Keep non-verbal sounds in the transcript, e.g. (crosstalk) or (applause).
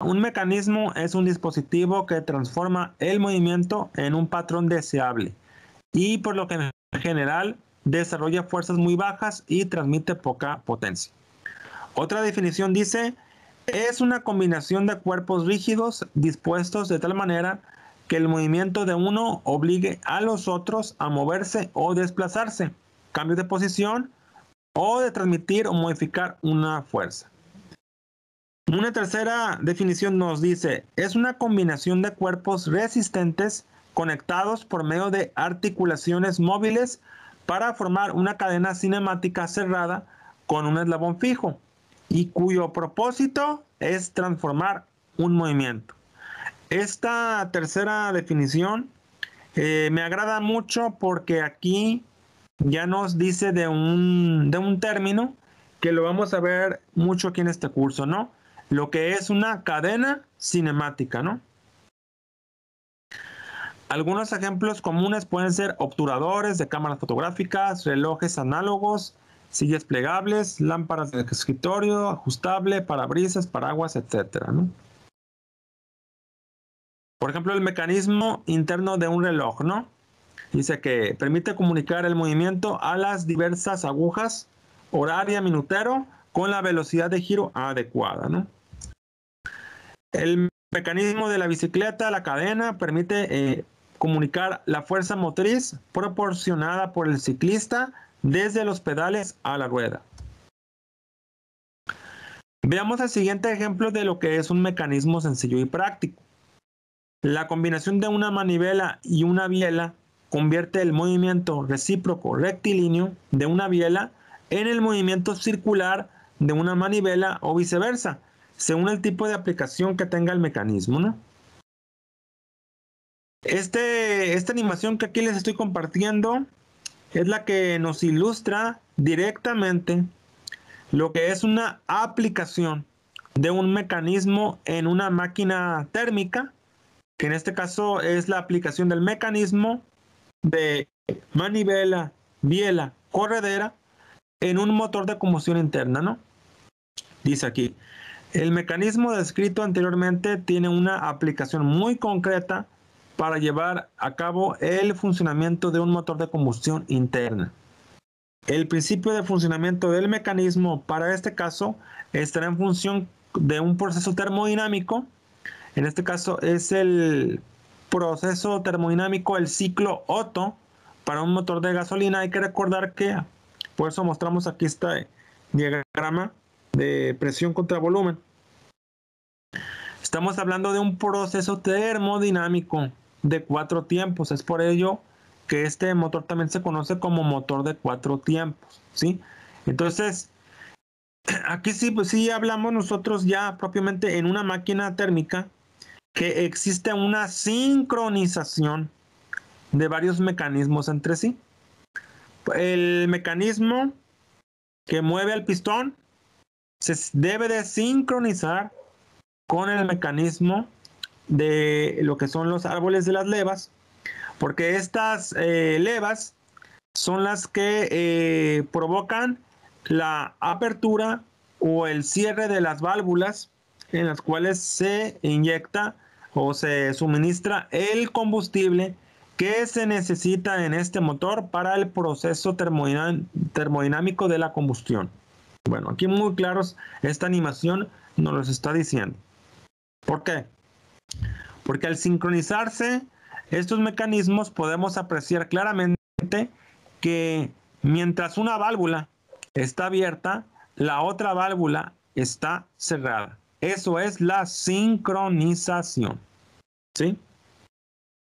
Un mecanismo es un dispositivo que transforma el movimiento en un patrón deseable y por lo que en general desarrolla fuerzas muy bajas y transmite poca potencia. Otra definición dice, es una combinación de cuerpos rígidos dispuestos de tal manera que el movimiento de uno obligue a los otros a moverse o desplazarse, cambio de posición o de transmitir o modificar una fuerza. Una tercera definición nos dice, es una combinación de cuerpos resistentes conectados por medio de articulaciones móviles para formar una cadena cinemática cerrada con un eslabón fijo y cuyo propósito es transformar un movimiento. Esta tercera definición eh, me agrada mucho porque aquí ya nos dice de un, de un término que lo vamos a ver mucho aquí en este curso, ¿no? lo que es una cadena cinemática, ¿no? Algunos ejemplos comunes pueden ser obturadores de cámaras fotográficas, relojes análogos, sillas plegables, lámparas de escritorio, ajustable, parabrisas, paraguas, etc. Por ejemplo, el mecanismo interno de un reloj, ¿no? Dice que permite comunicar el movimiento a las diversas agujas, horaria, minutero, con la velocidad de giro adecuada, ¿no? El mecanismo de la bicicleta, la cadena, permite eh, comunicar la fuerza motriz proporcionada por el ciclista desde los pedales a la rueda. Veamos el siguiente ejemplo de lo que es un mecanismo sencillo y práctico. La combinación de una manivela y una biela convierte el movimiento recíproco rectilíneo de una biela en el movimiento circular de una manivela o viceversa, según el tipo de aplicación que tenga el mecanismo, ¿no? Este, esta animación que aquí les estoy compartiendo es la que nos ilustra directamente lo que es una aplicación de un mecanismo en una máquina térmica, que en este caso es la aplicación del mecanismo de manivela, biela, corredera, en un motor de combustión interna, ¿no? Dice aquí, el mecanismo descrito anteriormente tiene una aplicación muy concreta para llevar a cabo el funcionamiento de un motor de combustión interna. El principio de funcionamiento del mecanismo para este caso estará en función de un proceso termodinámico. En este caso es el proceso termodinámico, el ciclo Otto para un motor de gasolina. Hay que recordar que, por eso mostramos aquí este diagrama, de presión contra volumen. Estamos hablando de un proceso termodinámico de cuatro tiempos. Es por ello que este motor también se conoce como motor de cuatro tiempos. ¿sí? Entonces, (clears throat) aquí sí, pues sí hablamos nosotros ya propiamente en una máquina térmica que existe una sincronización de varios mecanismos entre sí. El mecanismo que mueve al pistón se debe de sincronizar con el mecanismo de lo que son los árboles de las levas, porque estas eh, levas son las que eh, provocan la apertura o el cierre de las válvulas en las cuales se inyecta o se suministra el combustible que se necesita en este motor para el proceso termodinámico de la combustión. Bueno, aquí muy claros, esta animación nos los está diciendo. ¿Por qué? Porque al sincronizarse estos mecanismos podemos apreciar claramente que mientras una válvula está abierta, la otra válvula está cerrada. Eso es la sincronización. ¿Sí?